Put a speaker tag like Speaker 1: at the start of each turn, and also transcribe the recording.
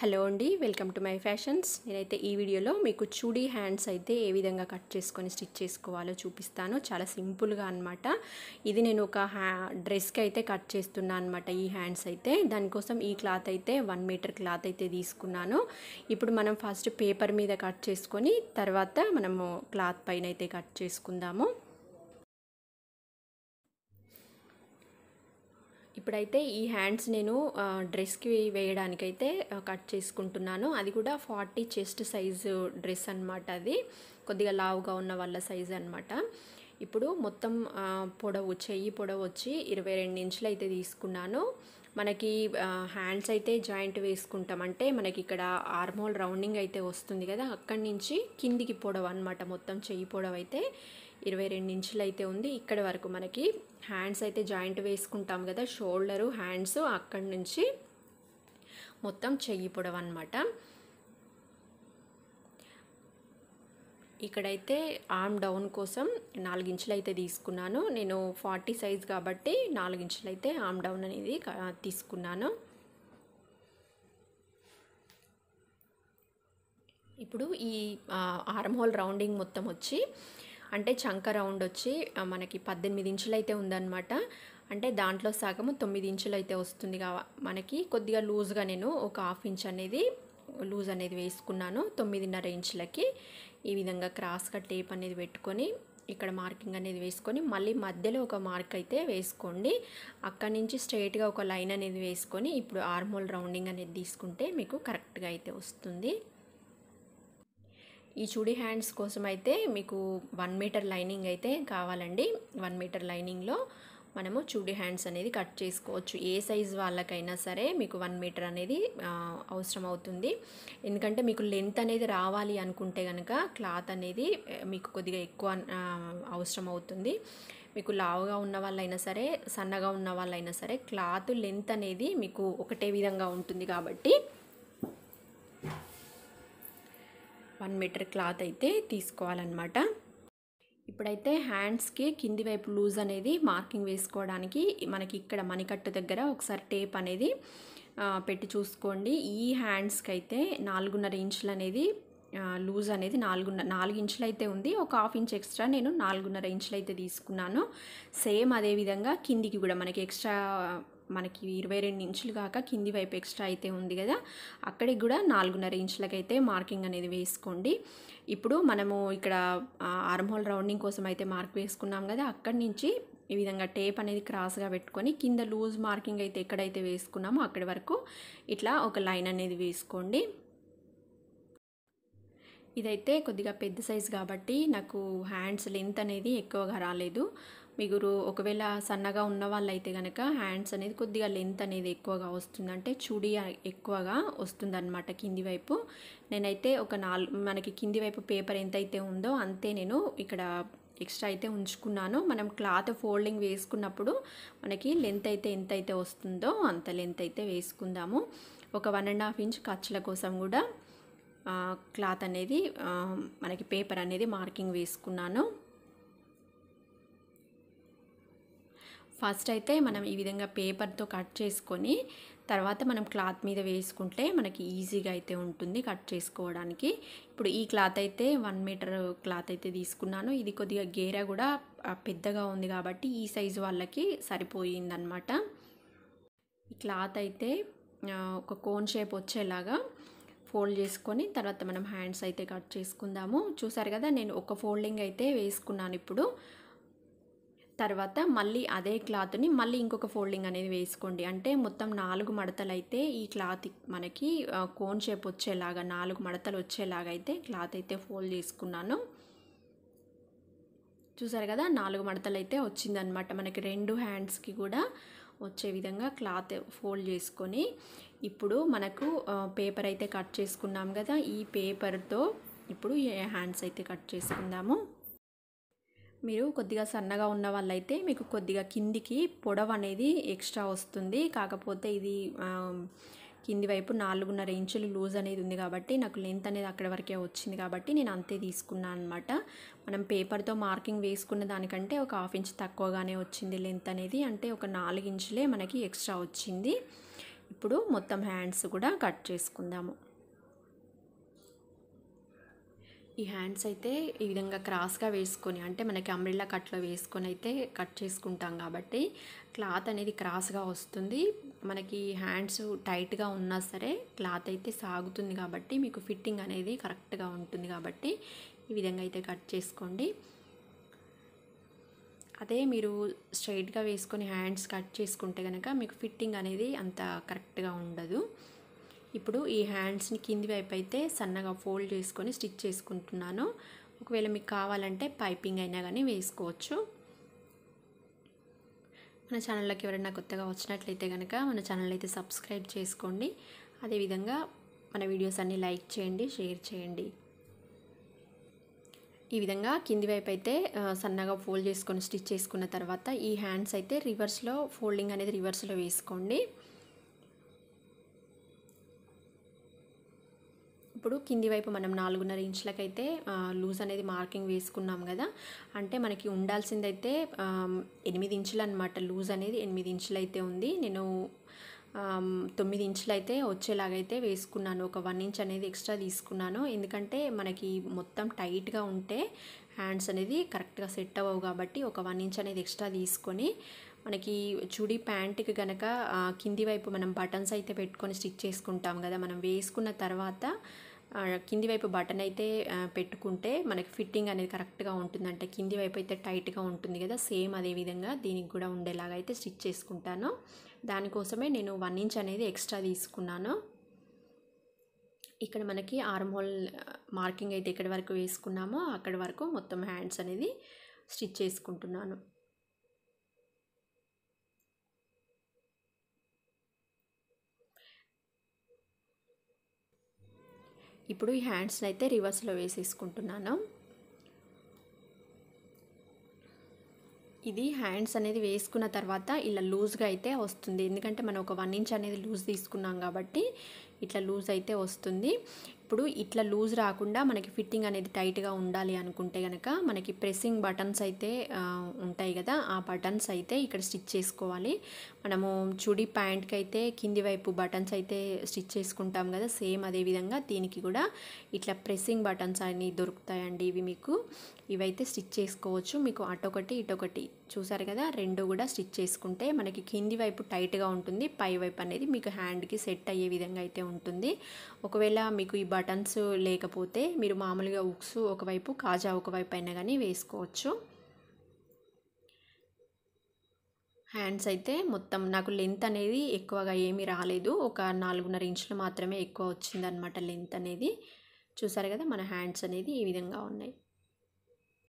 Speaker 1: hello అండి welcome to my fashions నేనైతే ఈ వీడియోలో మీకు చూడి హ్యాండ్స్ అయితే ఏ విధంగా కట్ చేసుకొని స్టిచ్ చేసుకోవాలో చూపిస్తాను చాలా సింపుల్గా అనమాట ఇది నేను ఒక హ్యా డ్రెస్కి అయితే కట్ చేస్తున్నా అనమాట ఈ హ్యాండ్స్ అయితే దానికోసం ఈ క్లాత్ అయితే వన్ మీటర్ క్లాత్ అయితే తీసుకున్నాను ఇప్పుడు మనం ఫస్ట్ పేపర్ మీద కట్ చేసుకొని తర్వాత మనము క్లాత్ పైన అయితే కట్ చేసుకుందాము ఇప్పుడైతే ఈ హ్యాండ్స్ నేను డ్రెస్కి వేయడానికైతే కట్ చేసుకుంటున్నాను అది కూడా ఫార్టీ చెస్ట్ సైజు డ్రెస్ అనమాట అది కొద్దిగా లావుగా ఉన్న వాళ్ళ సైజు అనమాట ఇప్పుడు మొత్తం పొడవు చెయ్యి పొడవు వచ్చి ఇరవై రెండు ఇంచులు అయితే తీసుకున్నాను మనకి హ్యాండ్స్ అయితే జాయింట్ వేసుకుంటాం అంటే మనకి ఇక్కడ ఆర్మోల్ రౌండింగ్ అయితే వస్తుంది కదా అక్కడి నుంచి కిందికి పొడవు అనమాట మొత్తం చెయ్యి పొడవు అయితే ఇరవై రెండు ఇంచులు అయితే ఉంది ఇక్కడ వరకు మనకి హ్యాండ్స్ అయితే జాయింట్ వేసుకుంటాం కదా షోల్డరు హ్యాండ్స్ అక్కడి నుంచి మొత్తం చెయ్యి పొడవు అనమాట ఇక్కడైతే ఆమ్ డౌన్ కోసం ఇంచులు అయితే తీసుకున్నాను నేను ఫార్టీ సైజ్ కాబట్టి ఇంచులు అయితే ఆమ్ డౌన్ అనేది తీసుకున్నాను ఇప్పుడు ఈ ఆర్మ్ హోల్ రౌండింగ్ మొత్తం వచ్చి అంటే చంక రౌండ్ వచ్చి మనకి పద్దెనిమిది ఇంచులు అయితే ఉందన్నమాట అంటే దాంట్లో సగము తొమ్మిది ఇంచులు అయితే వస్తుంది కావా మనకి కొద్దిగా లూజ్గా నేను ఒక హాఫ్ ఇంచ్ అనేది లూజ్ అనేది వేసుకున్నాను తొమ్మిదిన్నర ఇంచులకి ఈ విధంగా క్రాస్గా టేప్ అనేది పెట్టుకొని ఇక్కడ మార్కింగ్ అనేది వేసుకొని మళ్ళీ మధ్యలో ఒక మార్క్ అయితే వేసుకోండి అక్కడి నుంచి స్ట్రైట్గా ఒక లైన్ అనేది వేసుకొని ఇప్పుడు ఆర్మోల్ రౌండింగ్ అనేది తీసుకుంటే మీకు కరెక్ట్గా అయితే వస్తుంది ఈ చూడి హ్యాండ్స్ కోసం అయితే మీకు వన్ మీటర్ లైనింగ్ అయితే కావాలండి వన్ మీటర్ లైనింగ్లో మనము చూడి హ్యాండ్స్ అనేది కట్ చేసుకోవచ్చు ఏ సైజ్ వాళ్ళకైనా సరే మీకు వన్ మీటర్ అనేది అవసరం అవుతుంది ఎందుకంటే మీకు లెంత్ అనేది రావాలి అనుకుంటే కనుక క్లాత్ అనేది మీకు కొద్దిగా ఎక్కువ అవసరం అవుతుంది మీకు లావుగా ఉన్న వాళ్ళైనా సరే సన్నగా ఉన్న వాళ్ళైనా సరే క్లాత్ లెంత్ అనేది మీకు ఒకటే విధంగా ఉంటుంది కాబట్టి వన్ మీటర్ క్లాత్ అయితే తీసుకోవాలన్నమాట ఇప్పుడైతే హ్యాండ్స్కి కింది వైపు లూజ్ అనేది మార్కింగ్ వేసుకోవడానికి మనకి ఇక్కడ మణికట్టు దగ్గర ఒకసారి టేప్ అనేది పెట్టి చూసుకోండి ఈ హ్యాండ్స్కి అయితే నాలుగున్నర ఇంచులు అనేది లూజ్ అనేది నాలుగున్నర నాలుగు ఇంచులు అయితే ఉంది ఒక హాఫ్ ఇంచ్ ఎక్స్ట్రా నేను నాలుగున్నర ఇంచులు అయితే తీసుకున్నాను సేమ్ అదేవిధంగా కిందికి కూడా మనకి ఎక్స్ట్రా మనకి ఇరవై రెండు ఇంచులు కాక కింది వైపు ఎక్స్ట్రా అయితే ఉంది కదా అక్కడికి కూడా నాలుగున్నర ఇంచులకైతే మార్కింగ్ అనేది వేసుకోండి ఇప్పుడు మనము ఇక్కడ ఆర్మోల్ రౌండింగ్ కోసం అయితే మార్క్ వేసుకున్నాం కదా అక్కడి నుంచి ఈ విధంగా టేప్ అనేది క్రాస్గా పెట్టుకొని కింద లూజ్ మార్కింగ్ అయితే ఎక్కడైతే వేసుకున్నామో అక్కడి వరకు ఇట్లా ఒక లైన్ అనేది వేసుకోండి ఇదైతే కొద్దిగా పెద్ద సైజు కాబట్టి నాకు హ్యాండ్స్ లెంత్ అనేది ఎక్కువగా రాలేదు మీరు ఒకవేళ సన్నగా ఉన్న వాళ్ళైతే కనుక హ్యాండ్స్ అనేది కొద్దిగా లెంత్ అనేది ఎక్కువగా వస్తుందంటే చుడి ఎక్కువగా వస్తుందన్నమాట కింది వైపు నేనైతే ఒక నాలుగు మనకి కింది వైపు పేపర్ ఎంతైతే ఉందో అంతే నేను ఇక్కడ ఎక్స్ట్రా అయితే ఉంచుకున్నాను మనం క్లాత్ ఫోల్డింగ్ వేసుకున్నప్పుడు మనకి లెంత్ అయితే ఎంత అయితే వస్తుందో అంత లెంత్ అయితే వేసుకుందాము ఒక వన్ అండ్ హాఫ్ ఇంచ్ ఖర్చుల కోసం కూడా క్లాత్ అనేది మనకి పేపర్ అనేది మార్కింగ్ వేసుకున్నాను ఫస్ట్ అయితే మనం ఈ విధంగా పేపర్తో కట్ చేసుకొని తర్వాత మనం క్లాత్ మీద వేసుకుంటే మనకి ఈజీగా అయితే ఉంటుంది కట్ చేసుకోవడానికి ఇప్పుడు ఈ క్లాత్ అయితే వన్ మీటర్ క్లాత్ అయితే తీసుకున్నాను ఇది కొద్దిగా గేరా కూడా పెద్దగా ఉంది కాబట్టి ఈ సైజు వాళ్ళకి సరిపోయిందనమాట ఈ క్లాత్ అయితే ఒక కోన్ షేప్ వచ్చేలాగా ఫోల్డ్ చేసుకొని తర్వాత మనం హ్యాండ్స్ అయితే కట్ చేసుకుందాము చూసారు కదా నేను ఒక ఫోల్డింగ్ అయితే వేసుకున్నాను ఇప్పుడు తర్వాత మళ్ళీ అదే క్లాత్ని మళ్ళీ ఇంకొక ఫోల్డింగ్ అనేది వేసుకోండి అంటే మొత్తం నాలుగు మడతలు అయితే ఈ క్లాత్ మనకి కోన్ షేప్ వచ్చేలాగా నాలుగు మడతలు వచ్చేలాగా అయితే క్లాత్ అయితే ఫోల్డ్ చేసుకున్నాను చూసారు కదా నాలుగు మడతలు అయితే వచ్చిందనమాట మనకి రెండు హ్యాండ్స్కి కూడా వచ్చే విధంగా క్లాత్ ఫోల్డ్ చేసుకొని ఇప్పుడు మనకు పేపర్ అయితే కట్ చేసుకున్నాం కదా ఈ పేపర్తో ఇప్పుడు హ్యాండ్స్ అయితే కట్ చేసుకుందాము మీరు కొద్దిగా సన్నగా ఉన్న వాళ్ళైతే మీకు కొద్దిగా కిందికి పొడవు అనేది ఎక్స్ట్రా వస్తుంది కాకపోతే ఇది కింది వైపు నాలుగున్నర ఇంచులు లూజ్ అనేది ఉంది కాబట్టి నాకు లెంత్ అనేది అక్కడి వరకే వచ్చింది కాబట్టి నేను అంతే తీసుకున్నాను అనమాట మనం పేపర్తో మార్కింగ్ వేసుకున్న దానికంటే ఒక హాఫ్ ఇంచ్ తక్కువగానే వచ్చింది లెంత్ అనేది అంటే ఒక నాలుగు ఇంచులే మనకి ఎక్స్ట్రా వచ్చింది ఇప్పుడు మొత్తం హ్యాండ్స్ కూడా కట్ చేసుకుందాము ఈ హ్యాండ్స్ అయితే ఈ విధంగా క్రాస్గా వేసుకొని అంటే మనకి అంబ్రిల్లా కట్లో వేసుకొని అయితే కట్ చేసుకుంటాం కాబట్టి క్లాత్ అనేది క్రాస్గా వస్తుంది మనకి హ్యాండ్స్ టైట్గా ఉన్నా సరే క్లాత్ అయితే సాగుతుంది కాబట్టి మీకు ఫిట్టింగ్ అనేది కరెక్ట్గా ఉంటుంది కాబట్టి ఈ విధంగా అయితే కట్ చేసుకోండి అదే మీరు స్ట్రైట్గా వేసుకొని హ్యాండ్స్ కట్ చేసుకుంటే కనుక మీకు ఫిట్టింగ్ అనేది అంత కరెక్ట్గా ఉండదు ఇప్పుడు ఈ హ్యాండ్స్ని కింది వైపు అయితే సన్నగా ఫోల్డ్ చేసుకొని స్టిచ్ చేసుకుంటున్నాను ఒకవేళ మీకు కావాలంటే పైపింగ్ అయినా కానీ వేసుకోవచ్చు మన ఛానల్లోకి ఎవరైనా కొత్తగా వచ్చినట్లయితే కనుక మన ఛానల్ అయితే సబ్స్క్రైబ్ చేసుకోండి అదేవిధంగా మన వీడియోస్ అన్నీ లైక్ చేయండి షేర్ చేయండి ఈ విధంగా కింది వైపు అయితే సన్నగా ఫోల్డ్ చేసుకొని స్టిచ్ చేసుకున్న తర్వాత ఈ హ్యాండ్స్ అయితే రివర్స్లో ఫోల్డింగ్ అనేది రివర్స్లో వేసుకోండి ఇప్పుడు కింది వైపు మనం నాలుగున్నర ఇంచులకైతే లూజ్ అనేది మార్కింగ్ వేసుకున్నాం కదా అంటే మనకి ఉండాల్సిందైతే ఎనిమిది ఇంచులు అనమాట లూజ్ అనేది ఎనిమిది ఇంచులు అయితే ఉంది నేను తొమ్మిది ఇంచులు అయితే వచ్చేలాగైతే వేసుకున్నాను ఒక వన్ ఇంచ్ అనేది ఎక్స్ట్రా తీసుకున్నాను ఎందుకంటే మనకి మొత్తం టైట్గా ఉంటే హ్యాండ్స్ అనేది కరెక్ట్గా సెట్ అవ్వవు కాబట్టి ఒక వన్ ఇంచ్ అనేది ఎక్స్ట్రా తీసుకొని మనకి చుడి ప్యాంట్కి కనుక కింది వైపు మనం బటన్స్ అయితే పెట్టుకొని స్టిచ్ చేసుకుంటాం కదా మనం వేసుకున్న తర్వాత కింది వైపు బటన్ అయితే పెట్టుకుంటే మనకి ఫిట్టింగ్ అనేది కరెక్ట్గా ఉంటుందంటే కింది వైపు అయితే టైట్గా ఉంటుంది కదా సేమ్ అదే విధంగా దీనికి కూడా ఉండేలాగా అయితే స్టిచ్ చేసుకుంటాను దానికోసమే నేను వన్ ఇంచ్ అనేది ఎక్స్ట్రా తీసుకున్నాను ఇక్కడ మనకి ఆర్మ్ హోల్ మార్కింగ్ అయితే ఎక్కడి వరకు వేసుకున్నామో అక్కడి వరకు మొత్తం హ్యాండ్స్ అనేది స్టిచ్ చేసుకుంటున్నాను ఇప్పుడు ఈ హ్యాండ్స్ని అయితే రివర్స్లో వేసేసుకుంటున్నాను ఇది హ్యాండ్స్ అనేది వేసుకున్న తర్వాత ఇలా లూజ్గా అయితే వస్తుంది ఎందుకంటే మనం ఒక వన్ ఇంచ్ అనేది లూజ్ తీసుకున్నాం కాబట్టి ఇట్లా లూజ్ అయితే వస్తుంది ఎప్పుడు ఇట్లా లూజ్ రాకుండా మనకి ఫిట్టింగ్ అనేది టైట్గా ఉండాలి అనుకుంటే కనుక మనకి ప్రెస్సింగ్ బటన్స్ అయితే ఉంటాయి కదా ఆ బటన్స్ అయితే ఇక్కడ స్టిచ్ చేసుకోవాలి మనము చుడి ప్యాంట్కి అయితే కింది వైపు బటన్స్ అయితే స్టిచ్ చేసుకుంటాం కదా సేమ్ అదేవిధంగా దీనికి కూడా ఇట్లా ప్రెస్సింగ్ బటన్స్ అన్నీ దొరుకుతాయండి ఇవి మీకు ఇవైతే స్టిచ్ చేసుకోవచ్చు మీకు అటొకటి ఇటొకటి చూసారు కదా రెండు కూడా స్టిచ్ చేసుకుంటే మనకి కింది వైపు టైట్గా ఉంటుంది పై వైపు అనేది మీకు హ్యాండ్కి సెట్ అయ్యే విధంగా అయితే ఉంటుంది ఒకవేళ మీకు ఈ బటన్స్ లేకపోతే మీరు మామూలుగా ఉక్స్ ఒకవైపు కాజా ఒకవైపు అయినా కానీ వేసుకోవచ్చు హ్యాండ్స్ అయితే మొత్తం నాకు లెంత్ అనేది ఎక్కువగా ఏమీ రాలేదు ఒక నాలుగున్నర ఇంచులు మాత్రమే ఎక్కువ వచ్చిందనమాట లెంత్ అనేది చూసారు కదా మన హ్యాండ్స్ అనేది ఈ విధంగా ఉన్నాయి